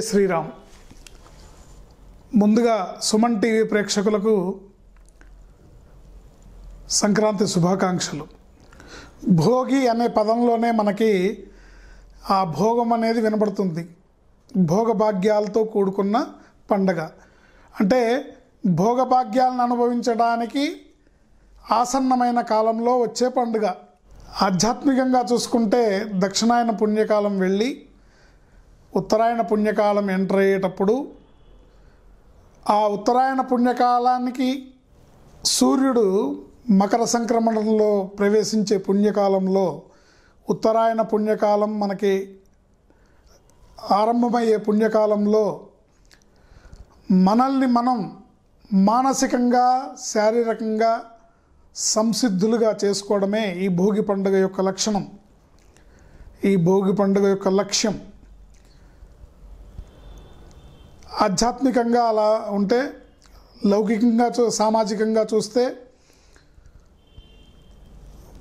జై శ్రీరామ్ ముందుగా సుమన్ టీవీ ప్రేక్షకులకు సంక్రాంతి శుభాకాంక్షలు భోగి అనే పదంలోనే మనకి ఆ భోగం అనేది వినబడుతుంది భోగభాగ్యాలతో కూడుకున్న పండగ అంటే భోగభాగ్యాలను అనుభవించడానికి ఆసన్నమైన కాలంలో వచ్చే పండుగ ఆధ్యాత్మికంగా చూసుకుంటే దక్షిణాయన పుణ్యకాలం వెళ్ళి ఉత్తరాయణ పుణ్యకాలం ఎంటర్ అయ్యేటప్పుడు ఆ ఉత్తరాయణ పుణ్యకాలానికి సూర్యుడు మకర సంక్రమణంలో ప్రవేశించే పుణ్యకాలంలో ఉత్తరాయణ పుణ్యకాలం మనకి ఆరంభమయ్యే పుణ్యకాలంలో మనల్ని మనం మానసికంగా శారీరకంగా సంసిద్ధులుగా చేసుకోవడమే ఈ భోగి పండుగ యొక్క లక్షణం ఈ భోగి పండుగ యొక్క లక్ష్యం ఆధ్యాత్మికంగా అలా ఉంటే లౌకికంగా చూ సామాజికంగా చూస్తే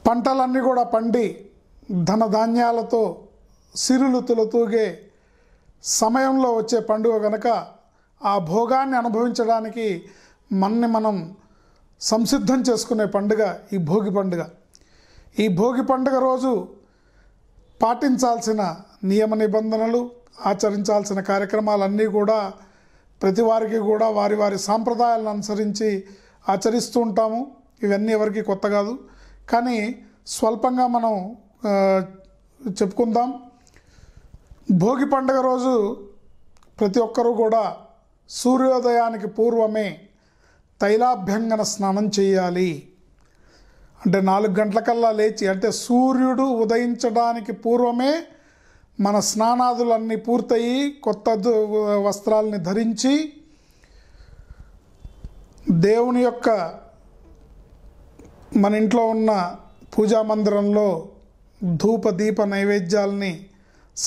పంటలన్నీ కూడా పండి ధనధాన్యాలతో సిరులు తులతూగే సమయంలో వచ్చే పండుగ కనుక ఆ భోగాన్ని అనుభవించడానికి మనని మనం సంసిద్ధం చేసుకునే పండుగ ఈ భోగి పండుగ ఈ భోగి పండుగ రోజు పాటించాల్సిన నియమ నిబంధనలు ఆచరించాల్సిన కార్యక్రమాలన్నీ కూడా ప్రతి వారికి కూడా వారి వారి సాంప్రదాయాలను అనుసరించి ఆచరిస్తూ ఉంటాము ఇవన్నీ ఎవరికి కొత్త కాదు కానీ స్వల్పంగా మనం చెప్పుకుందాం భోగి పండుగ రోజు ప్రతి ఒక్కరూ కూడా సూర్యోదయానికి పూర్వమే తైలాభ్యంగన స్నానం చేయాలి అంటే నాలుగు గంటలకల్లా లేచి అంటే సూర్యుడు ఉదయించడానికి పూర్వమే మన స్నానాదులన్నీ పూర్తయి కొత్త వస్త్రాలని ధరించి దేవుని యొక్క మన ఇంట్లో ఉన్న పూజా మందిరంలో ధూప దీప నైవేద్యాలని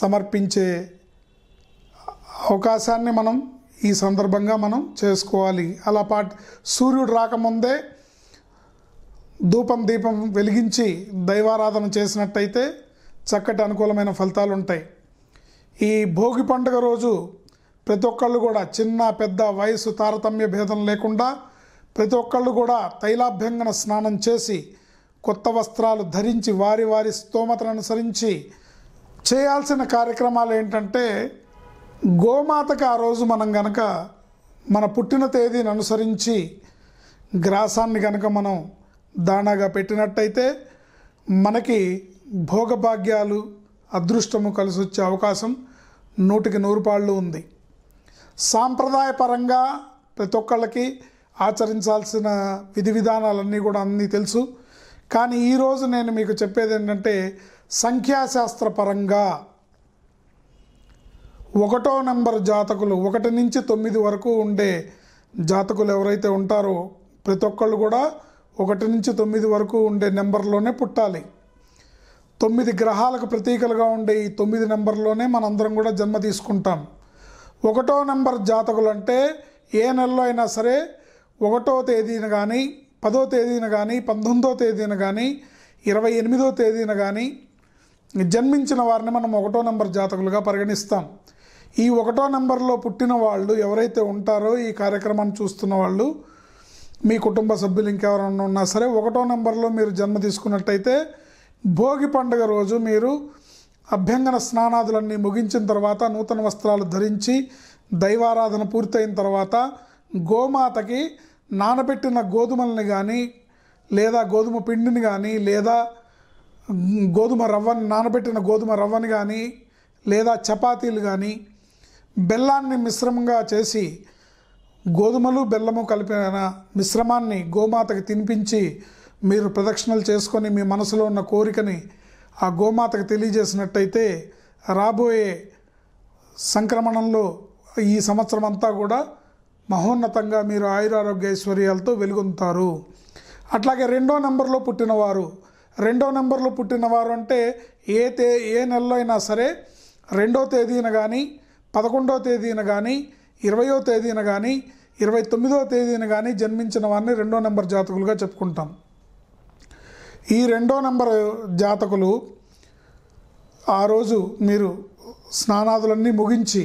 సమర్పించే అవకాశాన్ని మనం ఈ సందర్భంగా మనం చేసుకోవాలి అలా పా సూర్యుడు రాకముందే ధూపం దీపం వెలిగించి దైవారాధన చేసినట్టయితే చక్కటి అనుకూలమైన ఫలితాలు ఉంటాయి ఈ భోగి పండుగ రోజు ప్రతి ఒక్కళ్ళు కూడా చిన్న పెద్ద వయసు తారతమ్య భేదం లేకుండా ప్రతి ఒక్కళ్ళు కూడా తైలాభ్యంగన స్నానం చేసి కొత్త వస్త్రాలు ధరించి వారి వారి స్తోమతను అనుసరించి చేయాల్సిన కార్యక్రమాలు ఏంటంటే గోమాతకు ఆ రోజు మనం గనక మన పుట్టిన తేదీని అనుసరించి గ్రాసాన్ని కనుక మనం దానాగా పెట్టినట్టయితే మనకి భోగభాగ్యాలు అదృష్టము కలిసి వచ్చే అవకాశం నూటికి నూరు పాళ్ళు ఉంది సాంప్రదాయపరంగా ప్రతి ఒక్కళ్ళకి ఆచరించాల్సిన విధి విధానాలన్నీ కూడా అన్నీ తెలుసు కానీ ఈరోజు నేను మీకు చెప్పేది ఏంటంటే సంఖ్యాశాస్త్రపరంగా ఒకటో నెంబర్ జాతకులు ఒకటి నుంచి తొమ్మిది వరకు ఉండే జాతకులు ఎవరైతే ఉంటారో ప్రతి ఒక్కళ్ళు కూడా ఒకటి నుంచి తొమ్మిది వరకు ఉండే నెంబర్లోనే పుట్టాలి తొమ్మిది గ్రహాలకు ప్రతీకలుగా ఉండే ఈ తొమ్మిది నెంబర్లోనే మనందరం కూడా జన్మ తీసుకుంటాం ఒకటో నెంబర్ జాతకులు అంటే ఏ నెలలో అయినా సరే ఒకటో తేదీన కానీ పదో తేదీన కానీ పంతొమ్మిదో తేదీన కానీ ఇరవై ఎనిమిదో తేదీన కానీ జన్మించిన వారిని మనం ఒకటో నెంబర్ జాతకులుగా పరిగణిస్తాం ఈ ఒకటో నెంబర్లో పుట్టిన వాళ్ళు ఎవరైతే ఉంటారో ఈ కార్యక్రమాన్ని చూస్తున్న వాళ్ళు మీ కుటుంబ సభ్యులు ఇంకెవరైనా ఉన్నా సరే ఒకటో నెంబర్లో మీరు జన్మ తీసుకున్నట్టయితే భోగి పండుగ రోజు మీరు అభ్యంగన స్నానాదులన్నీ ముగించిన తర్వాత నూతన వస్త్రాలు ధరించి దైవారాధన పూర్తయిన తర్వాత గోమాతకి నానబెట్టిన గోధుమల్ని కానీ లేదా గోధుమ పిండిని కానీ లేదా గోధుమ రవ్వని నానబెట్టిన గోధుమ రవ్వని కానీ లేదా చపాతీలు కానీ బెల్లాన్ని మిశ్రమంగా చేసి గోధుమలు బెల్లము కలిపిన మిశ్రమాన్ని గోమాతకి తినిపించి మీరు ప్రదక్షిణలు చేసుకొని మీ మనసులో ఉన్న కోరికని ఆ గోమాతకు తెలియజేసినట్టయితే రాబోయే సంక్రమణంలో ఈ సంవత్సరం అంతా కూడా మహోన్నతంగా మీరు ఆయురారోగ్య ఐశ్వర్యాలతో వెలుగొందుతారు అట్లాగే రెండో నెంబర్లో పుట్టినవారు రెండో నెంబర్లో పుట్టినవారు అంటే ఏ తే ఏ నెలలో అయినా సరే రెండో తేదీన కానీ పదకొండో తేదీన కానీ ఇరవయో తేదీన కానీ ఇరవై తొమ్మిదో తేదీన కానీ జన్మించిన వారిని రెండో నెంబర్ జాతకులుగా చెప్పుకుంటాం ఈ రెండో నెంబర్ జాతకులు ఆ రోజు మీరు స్నానాదులన్నీ ముగించి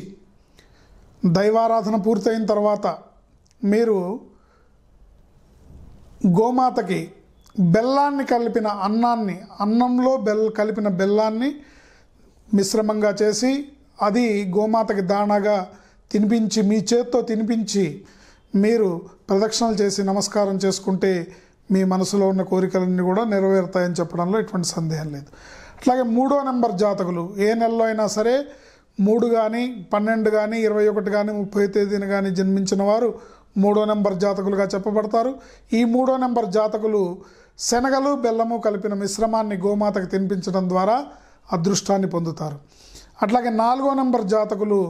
దైవారాధన పూర్తయిన తర్వాత మీరు గోమాతకి బెల్లాన్ని కలిపిన అన్నాన్ని అన్నంలో బెల్ కలిపిన బెల్లాన్ని మిశ్రమంగా చేసి అది గోమాతకి దానగా తినిపించి మీ చేత్తో తినిపించి మీరు ప్రదక్షిణలు చేసి నమస్కారం చేసుకుంటే మీ మనసులో ఉన్న కోరికలన్నీ కూడా నెరవేరుతాయని చెప్పడంలో ఎటువంటి సందేహం లేదు అట్లాగే మూడో నెంబర్ జాతకులు ఏ నెలలో అయినా సరే మూడు కానీ పన్నెండు కానీ ఇరవై ఒకటి కానీ ముప్పై తేదీన కానీ జన్మించిన వారు మూడో నెంబర్ జాతకులుగా చెప్పబడతారు ఈ మూడో నెంబర్ జాతకులు శనగలు బెల్లము కలిపిన మిశ్రమాన్ని గోమాతకు తినిపించడం ద్వారా అదృష్టాన్ని పొందుతారు అట్లాగే నాలుగో నెంబర్ జాతకులు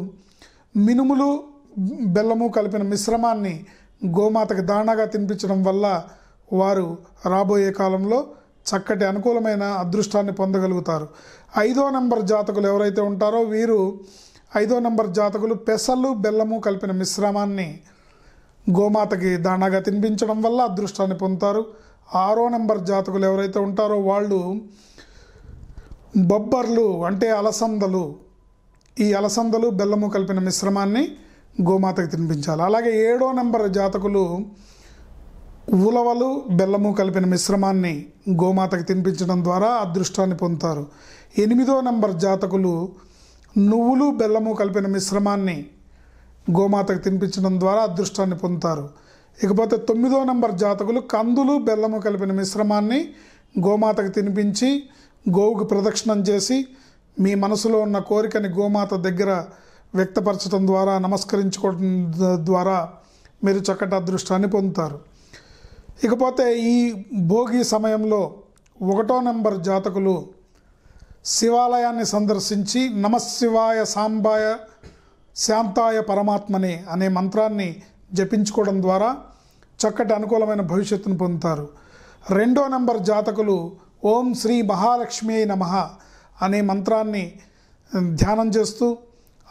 మినుములు బెల్లము కలిపిన మిశ్రమాన్ని గోమాతకి దాణాగా తినిపించడం వల్ల వారు రాబోయే కాలంలో చక్కటి అనుకూలమైన అదృష్టాన్ని పొందగలుగుతారు ఐదో నంబర్ జాతకులు ఎవరైతే ఉంటారో వీరు ఐదో నంబర్ జాతకులు పెసలు బెల్లము కలిపిన మిశ్రమాన్ని గోమాతకి దానాగా తినిపించడం వల్ల అదృష్టాన్ని పొందుతారు ఆరో నంబర్ జాతకులు ఎవరైతే ఉంటారో వాళ్ళు బొబ్బర్లు అంటే అలసందలు ఈ అలసందలు బెల్లము కలిపిన మిశ్రమాన్ని గోమాతకి తినిపించాలి అలాగే ఏడో నంబర్ జాతకులు ఉలవలు బెల్లము కలిపిన మిశ్రమాన్ని గోమాతకి తినిపించడం ద్వారా అదృష్టాన్ని పొందుతారు ఎనిమిదో నంబర్ జాతకులు నువ్వులు బెల్లము కలిపిన మిశ్రమాన్ని గోమాతకు తినిపించడం ద్వారా అదృష్టాన్ని పొందుతారు ఇకపోతే తొమ్మిదో నంబర్ జాతకులు కందులు బెల్లము కలిపిన మిశ్రమాన్ని గోమాతకు తినిపించి గోవుకు ప్రదక్షిణం చేసి మీ మనసులో ఉన్న కోరికని గోమాత దగ్గర వ్యక్తపరచడం ద్వారా నమస్కరించుకోవడం ద్వారా మీరు చక్కటి అదృష్టాన్ని పొందుతారు ఇకపోతే ఈ భోగి సమయంలో ఒకటో నెంబర్ జాతకులు శివాలయాన్ని సందర్శించి నమశివాయ సాంబాయ శాంతాయ పరమాత్మని అనే మంత్రాన్ని జపించుకోవడం ద్వారా చక్కటి అనుకూలమైన భవిష్యత్తును పొందుతారు రెండో నెంబర్ జాతకులు ఓం శ్రీ మహాలక్ష్మి నమ అనే మంత్రాన్ని ధ్యానం చేస్తూ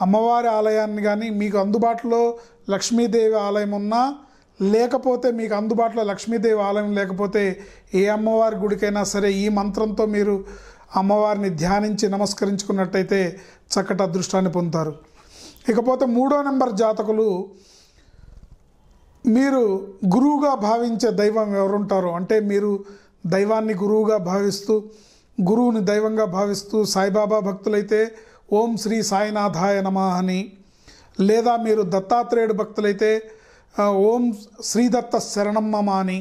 అమ్మవారి ఆలయాన్ని కానీ మీకు అందుబాటులో లక్ష్మీదేవి ఆలయం ఉన్నా లేకపోతే మీకు అందుబాటులో లక్ష్మీదేవి ఆలయం లేకపోతే ఏ అమ్మవారి గుడికైనా సరే ఈ మంత్రంతో మీరు అమ్మవారిని ధ్యానించి నమస్కరించుకున్నట్టయితే చక్కటి అదృష్టాన్ని పొందుతారు ఇకపోతే మూడో నెంబర్ జాతకులు మీరు గురువుగా భావించే దైవం ఎవరుంటారో అంటే మీరు దైవాన్ని గురువుగా భావిస్తూ గురువుని దైవంగా భావిస్తూ సాయిబాబా భక్తులైతే ఓం శ్రీ సాయినాథాయ నమ అని లేదా మీరు దత్తాత్రేయుడు భక్తులైతే ఓం శ్రీదత్త శరణమ్మ అని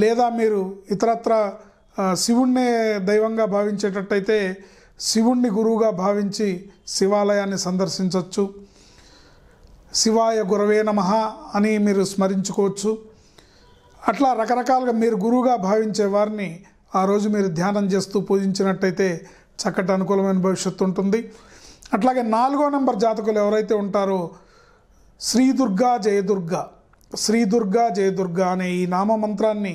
లేదా మీరు ఇతరత్ర శివుణ్ణే దైవంగా భావించేటట్టయితే శివుణ్ణి గురువుగా భావించి శివాలయాన్ని సందర్శించవచ్చు శివాయ గురవే నమ అని మీరు స్మరించుకోవచ్చు అట్లా రకరకాలుగా మీరు గురువుగా భావించే వారిని ఆ రోజు మీరు ధ్యానం చేస్తూ పూజించినట్టయితే చక్కటి అనుకూలమైన భవిష్యత్తు ఉంటుంది అట్లాగే నాలుగో నెంబర్ జాతకులు ఎవరైతే ఉంటారో శ్రీ దుర్గా జయదుర్గ శ్రీ దుర్గా జయదుర్గ అనే ఈ నామమంత్రాన్ని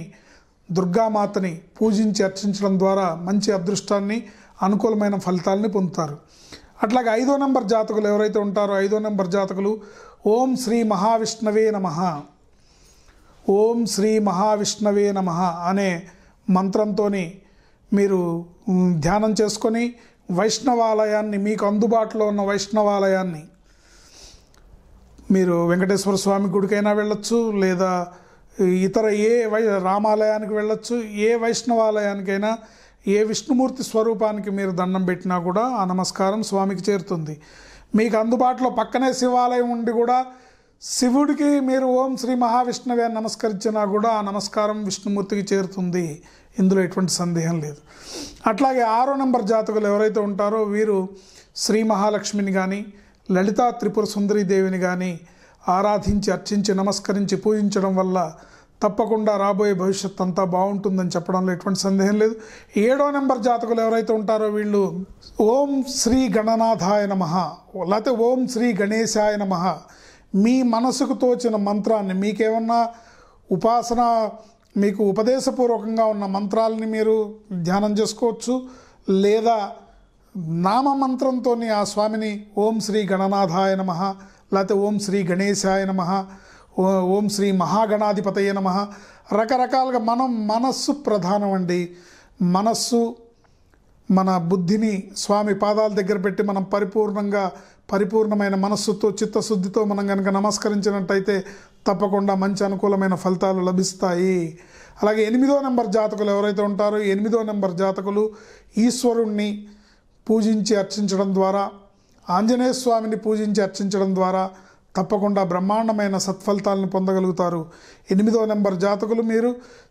దుర్గామాతని పూజించి అర్చించడం ద్వారా మంచి అదృష్టాన్ని అనుకూలమైన ఫలితాలని పొందుతారు అట్లాగే ఐదో నెంబర్ జాతకులు ఎవరైతే ఉంటారో ఐదో నెంబర్ జాతకులు ఓం శ్రీ మహావిష్ణవే నమ ఓం శ్రీ మహావిష్ణవే నమ అనే మంత్రంతో మీరు ధ్యానం చేసుకొని వైష్ణవాలయాన్ని మీకు అందుబాటులో ఉన్న వైష్ణవాలయాన్ని మీరు వెంకటేశ్వర స్వామి గుడికైనా వెళ్ళొచ్చు లేదా ఇతర ఏ వై రామాలయానికి వెళ్ళొచ్చు ఏ వైష్ణవాలయానికైనా ఏ విష్ణుమూర్తి స్వరూపానికి మీరు దండం పెట్టినా కూడా ఆ నమస్కారం స్వామికి చేరుతుంది మీకు అందుబాటులో పక్కనే శివాలయం ఉండి కూడా శివుడికి మీరు ఓం శ్రీ మహావిష్ణువే నమస్కరించినా కూడా ఆ నమస్కారం విష్ణుమూర్తికి చేరుతుంది ఇందులో ఎటువంటి సందేహం లేదు అట్లాగే ఆరో నెంబర్ జాతకులు ఎవరైతే ఉంటారో వీరు శ్రీ మహాలక్ష్మిని కానీ లలితా త్రిపుర సుందరి దేవిని కానీ ఆరాధించి అర్చించి నమస్కరించి పూజించడం వల్ల తప్పకుండా రాబోయే భవిష్యత్ అంతా బాగుంటుందని చెప్పడంలో ఎటువంటి సందేహం లేదు ఏడో నెంబర్ జాతకులు ఎవరైతే ఉంటారో వీళ్ళు ఓం శ్రీ గణనాథాయ నమ లేకపోతే ఓం శ్రీ గణేశాయ నమ మీ మనసుకు తోచిన మంత్రాన్ని మీకేమన్నా ఉపాసన మీకు ఉపదేశపూర్వకంగా ఉన్న మంత్రాలని మీరు ధ్యానం చేసుకోవచ్చు లేదా నామమంత్రంతో ఆ స్వామిని ఓం శ్రీ గణనాథాయ నమ లేకపోతే ఓం శ్రీ గణేశాయ నమ ఓం శ్రీ మహాగణాధిపతయ నమ రకరకాలుగా మనం మనస్సు ప్రధానం అండి మనస్సు మన బుద్ధిని స్వామి పాదాల దగ్గర పెట్టి మనం పరిపూర్ణంగా పరిపూర్ణమైన మనస్సుతో చిత్తశుద్ధితో మనం కనుక నమస్కరించినట్టయితే తప్పకుండా మంచి అనుకూలమైన ఫలితాలు లభిస్తాయి అలాగే ఎనిమిదో నెంబర్ జాతకులు ఎవరైతే ఉంటారో ఎనిమిదో నెంబర్ జాతకులు ఈశ్వరుణ్ణి పూజించి అర్చించడం ద్వారా ఆంజనేయ స్వామిని పూజించి అర్చించడం ద్వారా తప్పకుండా బ్రహ్మాండమైన సత్ఫలితాలను పొందగలుగుతారు ఎనిమిదో నెంబర్ జాతకులు మీరు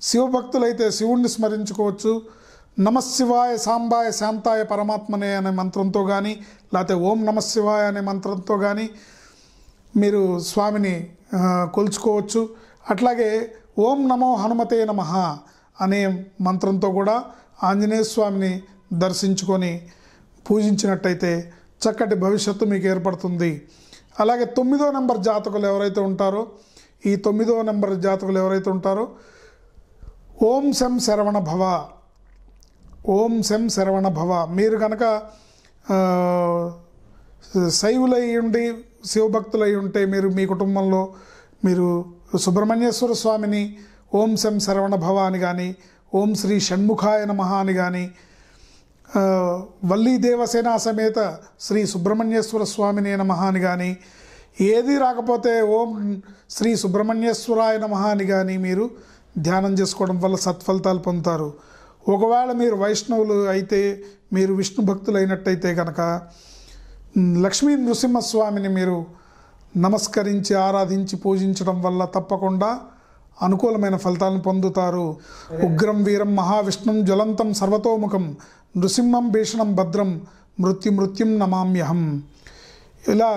శివభక్తులైతే శివుణ్ణి స్మరించుకోవచ్చు నమశివాయ సాంబాయ శాంతాయ పరమాత్మనే అనే మంత్రంతో కానీ లేకపోతే ఓం నమశివాయ అనే మంత్రంతో కానీ మీరు స్వామిని కొలుచుకోవచ్చు అట్లాగే ఓం నమో హనుమతే నమ అనే మంత్రంతో కూడా ఆంజనేయ స్వామిని దర్శించుకొని పూజించినట్టయితే చక్కటి భవిష్యత్తు మీకు ఏర్పడుతుంది అలాగే తొమ్మిదో నంబర్ జాతకులు ఎవరైతే ఉంటారో ఈ తొమ్మిదో నంబర్ జాతకులు ఎవరైతే ఉంటారో ఓం శం శరవణ భవ ఓం శం శరవణ భవ మీరు కనుక శైవులై ఉండి శివభక్తులై ఉంటే మీరు మీ కుటుంబంలో మీరు సుబ్రహ్మణ్యేశ్వర స్వామిని ఓం శం శరవణ భవ అని కానీ ఓం శ్రీ షణ్ముఖాయ నమ అని కానీ వల్లీ దేవసేన సమేత శ్రీ సుబ్రహ్మణ్యేశ్వర స్వామినే నమ అని కానీ ఏది రాకపోతే ఓం శ్రీ సుబ్రహ్మణ్యేశ్వరాయ నమ అని కానీ మీరు ధ్యానం చేసుకోవడం వల్ల సత్ఫలితాలు పొందుతారు ఒకవేళ మీరు వైష్ణవులు అయితే మీరు విష్ణు భక్తులు అయినట్టయితే కనుక లక్ష్మీ నృసింహస్వామిని మీరు నమస్కరించి ఆరాధించి పూజించడం వల్ల తప్పకుండా అనుకూలమైన ఫలితాలను పొందుతారు ఉగ్రం వీరం మహావిష్ణుం జ్వలంతం సర్వతోముఖం నృసింహం భీషణం భద్రం మృత్యు మృత్యుం నమామ్యహం ఇలా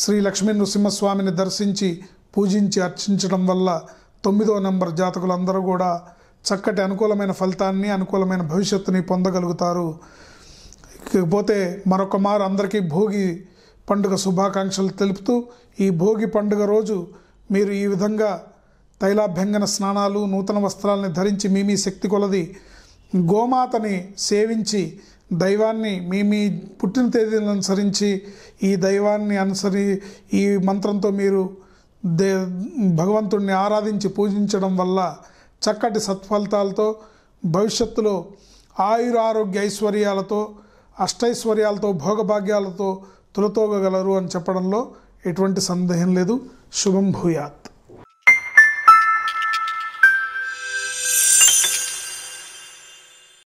శ్రీ లక్ష్మీ నృసింహస్వామిని దర్శించి పూజించి అర్చించడం వల్ల తొమ్మిదో నెంబర్ జాతకులందరూ కూడా చక్కటి అనుకూలమైన ఫలితాన్ని అనుకూలమైన భవిష్యత్తుని పొందగలుగుతారు ఇకపోతే మరొక మారు అందరికీ భోగి పండుగ శుభాకాంక్షలు తెలుపుతూ ఈ భోగి పండుగ రోజు మీరు ఈ విధంగా తైలాభ్యంగన స్నానాలు నూతన వస్త్రాలని ధరించి మీ మీ శక్తి కొలది గోమాతని సేవించి దైవాన్ని మీ మీ పుట్టిన తేదీలను అనుసరించి ఈ దైవాన్ని అనుసరి ఈ మంత్రంతో మీరు దే భగవంతుణ్ణి ఆరాధించి పూజించడం వల్ల చక్కటి సత్ఫలితాలతో భవిష్యత్తులో ఆయుర ఆరోగ్య ఐశ్వర్యాలతో అష్టైశ్వర్యాలతో భోగభాగ్యాలతో తులతోగలరు అని చెప్పడంలో ఎటువంటి సందేహం లేదు శుభం భూయాత్